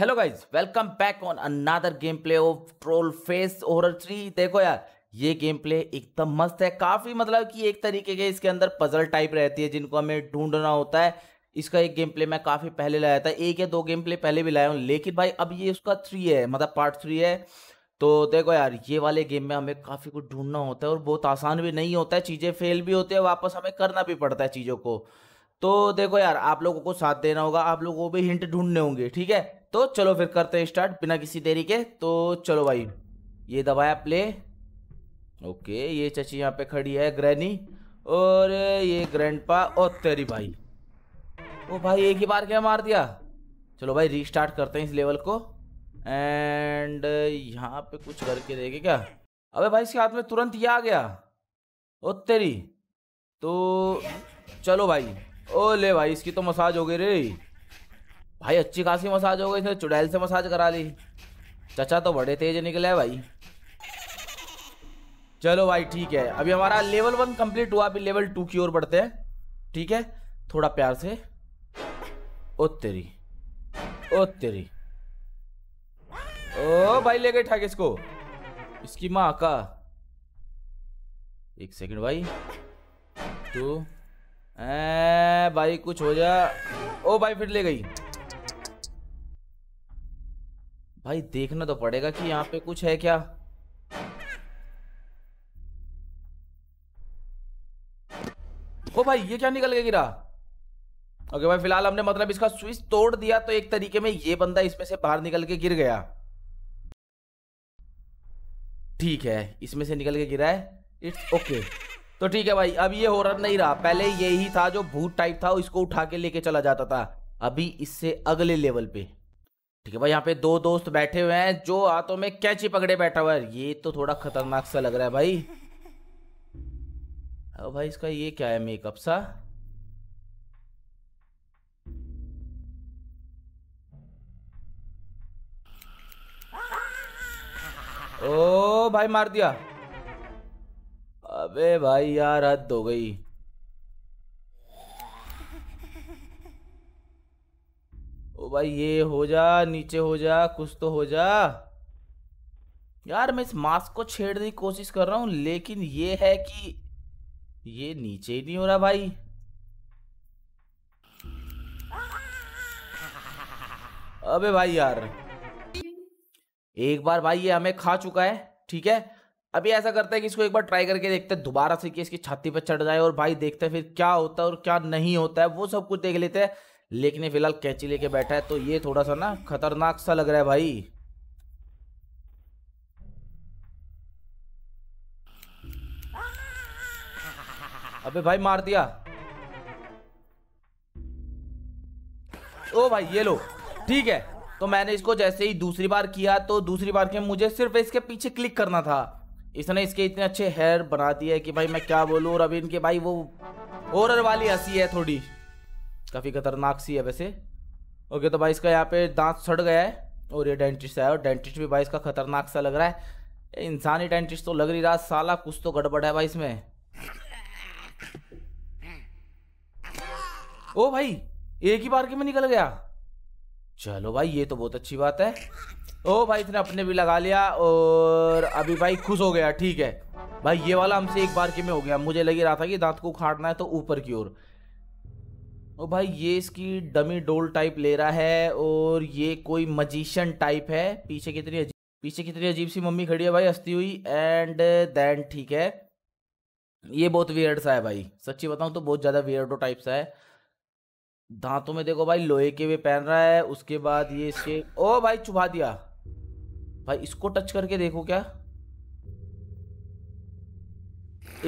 Hello guys welcome back on another gameplay of troll face over three देखो यार ये game play एकदम मस्त है काफ़ी मतलब कि एक तरीके के इसके अंदर पजल टाइप रहती है जिनको हमें ढूंढना होता है इसका एक गेम प्ले मैं काफ़ी पहले लाया था एक या दो गेम प्ले पहले भी लाया हूँ लेकिन भाई अब ये उसका थ्री है मतलब पार्ट थ्री है तो देखो यार ये वाले गेम में हमें काफ़ी कुछ ढूंढना होता है और बहुत आसान भी नहीं होता है चीज़ें फेल भी होती है वापस हमें करना भी पड़ता है चीज़ों को तो देखो यार आप लोगों को साथ देना होगा आप लोगों को भी हिंट ढूंढने होंगे ठीक है तो चलो फिर करते हैं स्टार्ट बिना किसी देरी के तो चलो भाई ये दबाया प्ले ओके ये चची यहाँ पे खड़ी है ग्रैनी और ये ग्रैंडपा और तेरी भाई ओ भाई एक ही बार क्या मार दिया चलो भाई रीस्टार्ट करते हैं इस लेवल को एंड यहाँ पे कुछ करके देखे क्या अबे भाई इसके हाथ में तुरंत ये आ गया ओ तेरी तो चलो भाई ओ ले भाई इसकी तो मसाज हो गई रही भाई अच्छी खासी मसाज हो गई इसने चुड़ैल से मसाज करा ली चचा तो बड़े तेज निकले है भाई चलो भाई ठीक है अभी हमारा लेवल वन कंप्लीट हुआ अभी लेवल टू की ओर बढ़ते हैं ठीक है थोड़ा प्यार से ओ तेरी ओ तेरी ओ भाई ले गए ठग इसको इसकी माँ का एक सेकंड भाई तू भाई कुछ हो जा ओ भाई फिर ले गई भाई देखना तो पड़ेगा कि यहाँ पे कुछ है क्या ओ भाई ये क्या निकल के गिरा ओके भाई फिलहाल हमने मतलब इसका स्विच तोड़ दिया तो एक तरीके में ये बंदा इसमें से बाहर निकल के गिर गया ठीक है इसमें से निकल के गिरा है इट्स ओके okay. तो ठीक है भाई अब ये हो रहा नहीं रहा पहले यही था जो भूत टाइप था इसको उठा के लेके चला जाता था अभी इससे अगले लेवल पे ठीक है भाई यहाँ पे दो दोस्त बैठे हुए हैं जो हाथों में कैची पकड़े बैठा हुआ है ये तो थोड़ा खतरनाक सा लग रहा है भाई अब भाई इसका ये क्या है मेकअप सा ओ भाई मार दिया अबे भाई यार हद हो गई भाई ये हो जा नीचे हो जा कुछ तो हो जा यार मैं इस मास्क को छेड़ने की कोशिश कर रहा हूँ लेकिन ये है कि ये नीचे ही नहीं हो रहा भाई अबे भाई यार एक बार भाई ये हमें खा चुका है ठीक है अभी ऐसा करते हैं कि इसको एक बार ट्राई करके देखते हैं दोबारा से कि इसकी छाती पर चढ़ जाए और भाई देखते हैं फिर क्या होता है और क्या नहीं होता है वो सब कुछ देख लेते हैं लेकिन फिलहाल कैची लेके बैठा है तो ये थोड़ा सा ना खतरनाक सा लग रहा है भाई अबे भाई मार दिया ओ भाई ये लो ठीक है तो मैंने इसको जैसे ही दूसरी बार किया तो दूसरी बार के मुझे सिर्फ इसके पीछे क्लिक करना था इसने इसके इतने अच्छे हेयर बना दिए कि भाई मैं क्या बोलूँ और अभी इनके भाई वो और वाली हंसी है थोड़ी काफ़ी खतरनाक सी है वैसे ओके तो भाई इसका यहाँ पे दांत सड़ गया है और ये डेंटिस्ट है और डेंटिस्ट भी भाई इसका खतरनाक सा लग रहा है इंसानी डेंटिस्ट तो लग रही रहा साला कुछ तो गड़बड़ है भाई इसमें ओ भाई एक ही बार के में निकल गया चलो भाई ये तो बहुत अच्छी बात है ओ भाई इसने अपने भी लगा लिया और अभी भाई खुश हो गया ठीक है भाई ये वाला हमसे एक बार के में हो गया मुझे लग रहा था कि दांत को उखाड़ना है तो ऊपर की ओर ओ भाई ये इसकी डमी डोल टाइप ले रहा है और ये कोई मजिशियन टाइप है पीछे कितनी अजीब पीछे कितनी अजीब सी मम्मी खड़ी है भाई हंसती हुई एंड देन ठीक है ये बहुत वियर्ड सा है भाई सच्ची बताऊँ तो बहुत ज़्यादा वियर्डो टाइप सा है दांतों में देखो भाई लोहे के वे पहन रहा है उसके बाद ये इसके ओ भाई चुभा दिया भाई इसको टच करके देखो क्या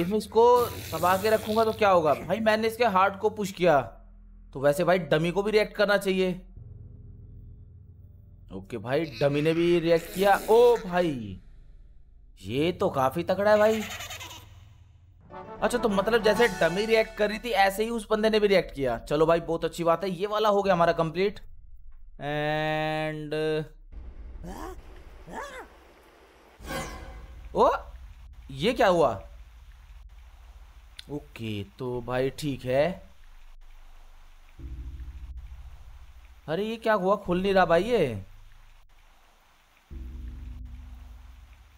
इसमें इसको दबा के रखूंगा तो क्या होगा भाई मैंने इसके हार्ट को पुश किया तो वैसे भाई डमी को भी रिएक्ट करना चाहिए ओके भाई डमी ने भी रिएक्ट किया ओ भाई ये तो काफी तगड़ा है भाई अच्छा तो मतलब जैसे डमी रिएक्ट कर रही थी ऐसे ही उस बंदे ने भी रिएक्ट किया चलो भाई बहुत अच्छी बात है ये वाला हो गया हमारा कंप्लीट एंड ओ ये क्या हुआ ओके तो भाई ठीक है अरे ये क्या हुआ खुल नहीं रहा भाई ये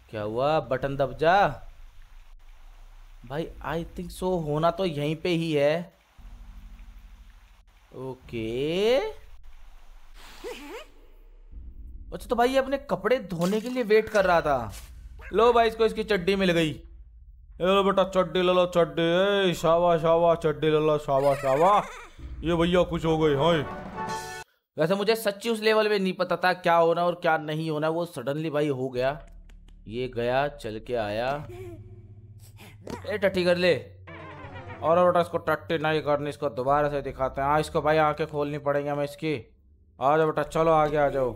क्या हुआ बटन दब जा भाई आई थिंक सो होना तो यहीं पे ही है ओके अच्छा तो भाई ये अपने कपड़े धोने के लिए वेट कर रहा था लो भाई इसको इसकी चड्डी मिल गई लो बेटा चड्डी ले लो चड्डी शावा शावा चड्डी ले लो शावा शावा ये भैया कुछ हो गई हाँ वैसे मुझे सच्ची उस लेवल में नहीं पता था क्या होना और क्या नहीं होना वो सडनली भाई हो गया ये गया चल के आया ए टट्टी कर ले और बेटा इसको टट्टी नहीं करनी इसको दोबारा से दिखाते हैं हाँ इसको भाई आंखें खोलनी पड़ेंगी हमें इसकी आ जाओ बेटा चलो आगे आ जाओ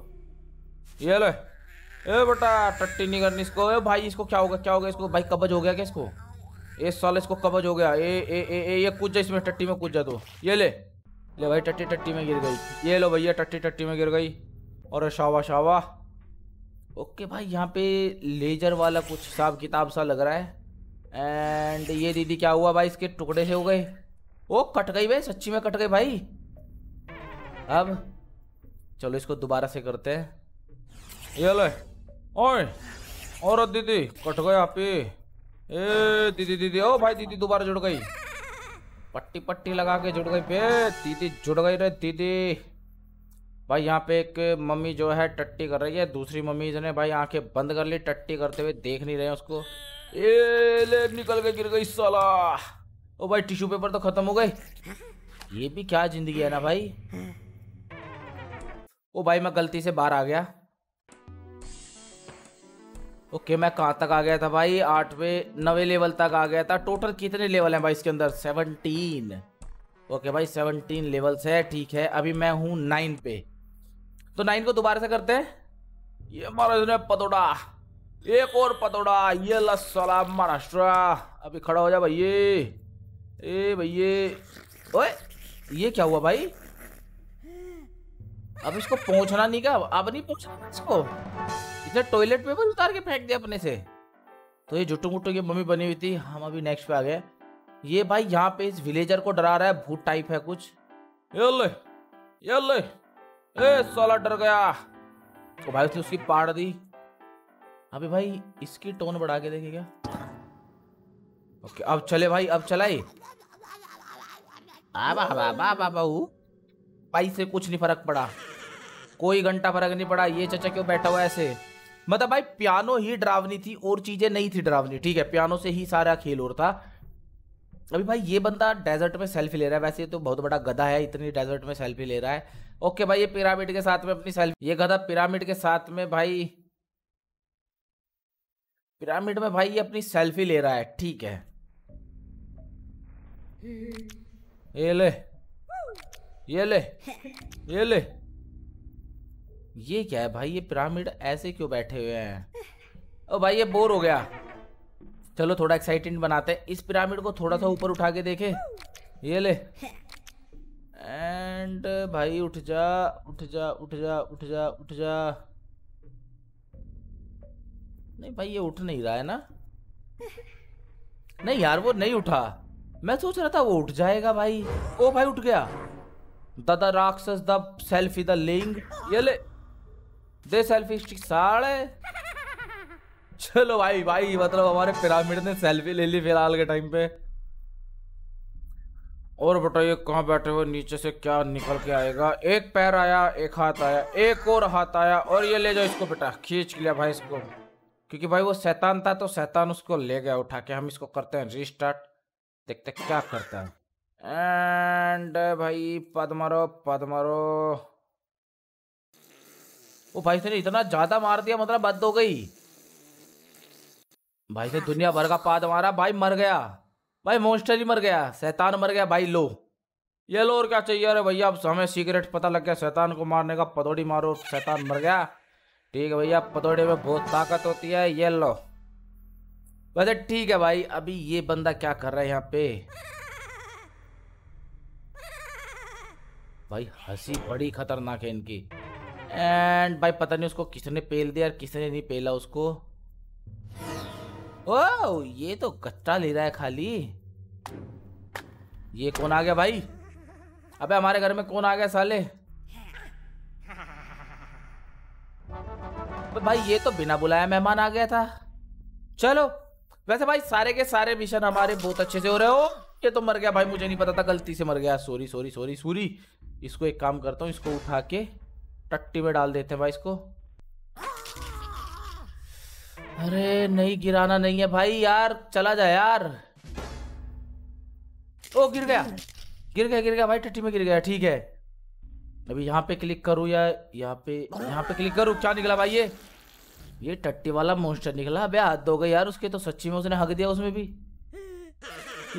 ये लो ए बेटा टट्टी नहीं करनी इसको ए भाई इसको क्या होगा क्या होगा इसको भाई कबज हो गया क्या इसको ए साल इसको कबज हो गया ए ए ए, ए ये कुछ जा इसमें टट्टी में कुछ जा दो ये ले ले भाई टट्टी टट्टी में गिर गई ये लो भैया टट्टी टट्टी में गिर गई और शावा शावा ओके भाई यहाँ पे लेजर वाला कुछ हिसाब किताब सा लग रहा है एंड ये दीदी क्या हुआ भाई इसके टुकड़े से हो गए ओ कट गई भाई सच्ची में कट गई भाई अब चलो इसको दोबारा से करते हैं ये लो ओए और दीदी कट गए आप ए दीदी दीदी ओ भाई दीदी दोबारा जुड़ गई पट्टी पट्टी लगा के जुड़ गई पे दीदी जुड़ गई रे दीदी भाई यहाँ पे एक मम्मी जो है टट्टी कर रही है दूसरी मम्मी ने भाई आंखें बंद कर ली टट्टी करते हुए देख नहीं रहे उसको ए ले निकल के गिर गई साला ओ भाई टिश्यू पेपर तो खत्म हो गए ये भी क्या जिंदगी है ना भाई ओ भाई मैं गलती से बाहर आ गया ओके मैं कहाँ तक आ गया था भाई आठवें नवे लेवल तक आ गया था टोटल कितने लेवल हैं भाई इसके अंदर सेवनटीन ओके भाई सेवनटीन लेवल्स है ठीक है अभी मैं हूँ नाइन पे तो नाइन को दोबारा से करते हैं ये महाराज इसने पतोड़ा एक और पतोड़ा ये लसला महाराष्ट्र अभी खड़ा हो जा भैये ए भैये ओए ये क्या हुआ भाई अब इसको पहुंचना नहीं क्या अब नहीं पहुंचना इसको इसने टॉयलेट पेपर उतार के फेंक दिया अपने से तो ये झुट्टू मुट्टू की मम्मी बनी हुई थी हम अभी नेक्स्ट पे आ गए ये भाई यहाँ पे इस विलेजर को डरा रहा है भूत टाइप है कुछ ये ले ये ले ए साला डर गया तो भाई उसने उसकी पाड़ दी अभी भाई इसकी टोन बढ़ा के देखे क्या ओके अब चले भाई अब चलाई बाबा भाई से कुछ नहीं फर्क पड़ा कोई घंटा फर्क नहीं पड़ा ये चचा क्यों बैठा हुआ ऐसे मतलब भाई पियानो ही डरावनी थी और चीजें नहीं थी डरावनी ठीक है पियानो से ही सारा खेल और था अभी भाई ये बंदा डेजर्ट में सेल्फी ले रहा है वैसे तो बहुत बड़ा गधा है इतनी डेजर्ट में सेल्फी ले रहा है ओके भाई ये पिरामिड के साथ में अपनी सेल्फी ये गधा पिरामिड के साथ में भाई पिरामिड में भाई ये अपनी सेल्फी ले रहा है ठीक है ये ले ये ले ये ले ये क्या है भाई ये पिरामिड ऐसे क्यों बैठे हुए हैं ओ भाई ये बोर हो गया चलो थोड़ा एक्साइटेड बनाते हैं इस पिरामिड को थोड़ा सा ऊपर उठा के देखे ये ले एंड भाई उठ जा उठ जा उठ जा उठ जा उठ जा नहीं भाई ये उठ नहीं रहा है ना नहीं यार वो नहीं उठा मैं सोच रहा था वो उठ जाएगा भाई ओ भाई उठ गया दादा राक्षस द सेल्फी द लिंग ये ले दे सेल्फी स्टिक साढ़े चलो भाई भाई मतलब हमारे पिरामिड ने सेल्फी ले ली फिलहाल के टाइम पे और बताइए कहाँ बैठे हुए नीचे से क्या निकल के आएगा एक पैर आया एक हाथ आया एक और हाथ आया और ये ले जाओ इसको बेटा खींच लिया भाई इसको क्योंकि भाई वो शैतान था तो शैतान उसको ले गया उठा के हम इसको करते हैं रिस्टार्ट देखते क्या करता है एंड भाई पद मारो पद मारो वो भाई ने इतना ज्यादा मार दिया मतलब बद हो गई भाई से दुनिया भर का पाद मारा भाई मर गया भाई मोस्टर ही मर गया शैतान मर गया भाई लो ये लो और क्या चाहिए अरे भैया अब हमें सीक्रेट पता लग गया शैतान को मारने का पदौड़ी मारो शैतान मर गया ठीक है भैया पदौड़ी में बहुत ताकत होती है ये लो वैसे ठीक है भाई अभी ये बंदा क्या कर रहा है यहाँ पे भाई हंसी बड़ी खतरनाक है इनकी एंड भाई पता नहीं उसको किसने पेल दिया और किसने नहीं पेला उसको ओ ये तो गट्टा ले रहा है खाली ये कौन आ गया भाई अबे हमारे घर में कौन आ गया साले भाई ये तो बिना बुलाया मेहमान आ गया था चलो वैसे भाई सारे के सारे मिशन हमारे बहुत अच्छे से हो रहे हो ये तो मर गया भाई मुझे नहीं पता था गलती से मर गया सॉरी सॉरी सॉरी सॉरी इसको एक काम करता हूँ इसको उठा के टट्टी में डाल देते हैं भाई इसको अरे नहीं गिराना नहीं है भाई यार चला जा यार ओ गिर गया गिर गया गिर गया भाई टट्टी में गिर गया ठीक है अभी यहाँ पे क्लिक करूँ या यहाँ पे यहाँ पे क्लिक करूँ क्या निकला भाई ये ये टट्टी वाला मोस्टर निकला अब हाथ दो गए यार उसके तो सच्ची में उसने हक दिया उसमें भी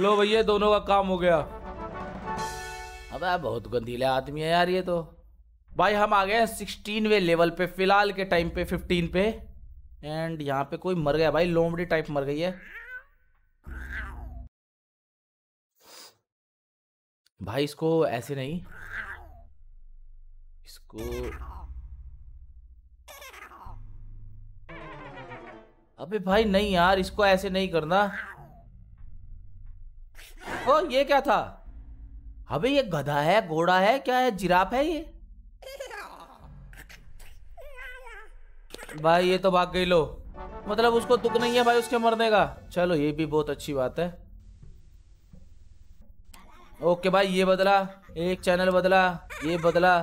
लो भैया दोनों का काम हो गया अब बहुत गंदीला आदमी है यार ये तो भाई हम आ गए वे लेवल पे फिलहाल के टाइम पे फिफ्टीन पे एंड यहाँ पे कोई मर गया भाई लोमड़ी टाइप मर गई है भाई इसको ऐसे नहीं इसको अबे भाई नहीं यार इसको ऐसे नहीं करना ओ ये क्या था अबे ये गधा है घोड़ा है क्या है जिराफ है ये भाई ये तो भाग गई लो मतलब उसको दुख नहीं है भाई उसके मरने का चलो ये भी बहुत अच्छी बात है ओके भाई ये बदला एक चैनल बदला ये बदला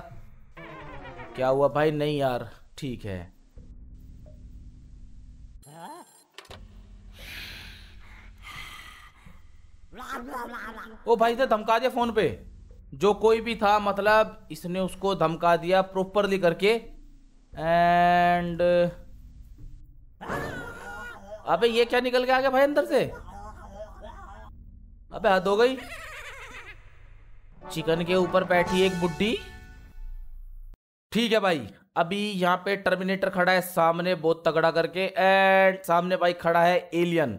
क्या हुआ भाई नहीं यार ठीक है ओ भाई से धमका दिया फोन पे जो कोई भी था मतलब इसने उसको धमका दिया प्रॉपरली करके एंड uh, अबे ये क्या निकल के आ गया भाई अंदर से अबे हद हो गई चिकन के ऊपर बैठी एक बुड्ढी ठीक है भाई अभी यहाँ पे टर्मिनेटर खड़ा है सामने बहुत तगड़ा करके एंड सामने भाई खड़ा है एलियन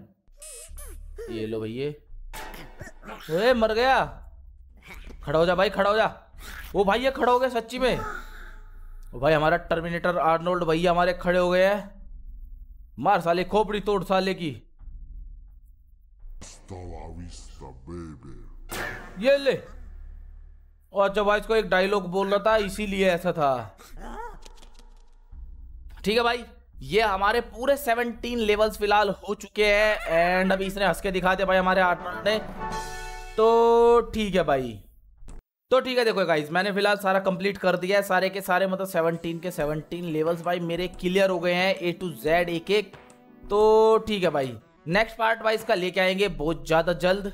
ये लो भैया मर गया खड़ा हो जा भाई खड़ा हो जा वो भाई ये खड़ा हो गया सच्ची में भाई हमारा टर्मिनेटर आर्नोल्ड भैया हमारे खड़े हो गए हैं मार साले खोपड़ी तोड़ साले की ये ले और अच्छा भाई इसको एक डायलॉग बोल रहा था इसीलिए ऐसा था ठीक है भाई ये हमारे पूरे 17 लेवल्स फिलहाल हो चुके हैं एंड अभी इसने हंस के दिखा दिया भाई हमारे आर्नोल्ड ने तो ठीक है भाई तो ठीक है देखो गाइज मैंने फिलहाल सारा कंप्लीट कर दिया है सारे के सारे मतलब 17 के 17 लेवल्स भाई मेरे क्लियर हो गए हैं ए टू जेड एक एक तो ठीक है भाई नेक्स्ट पार्ट वाइज का लेके आएंगे बहुत ज़्यादा जल्द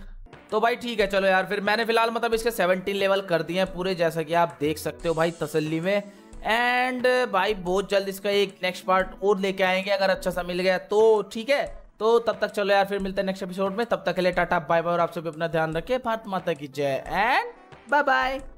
तो भाई ठीक है चलो यार फिर मैंने फिलहाल मतलब इसके 17 लेवल कर दिए हैं पूरे जैसा कि आप देख सकते हो भाई तसल्ली में एंड भाई बहुत जल्द इसका एक नेक्स्ट पार्ट और लेके आएंगे अगर अच्छा सा मिल गया तो ठीक है तो तब तक चलो यार फिर मिलते हैं नेक्स्ट एपिसोड में तब तक के लिए टाटा बाय बाय और आप सभी अपना ध्यान रखें भारत माता की जय एंड बाय बाय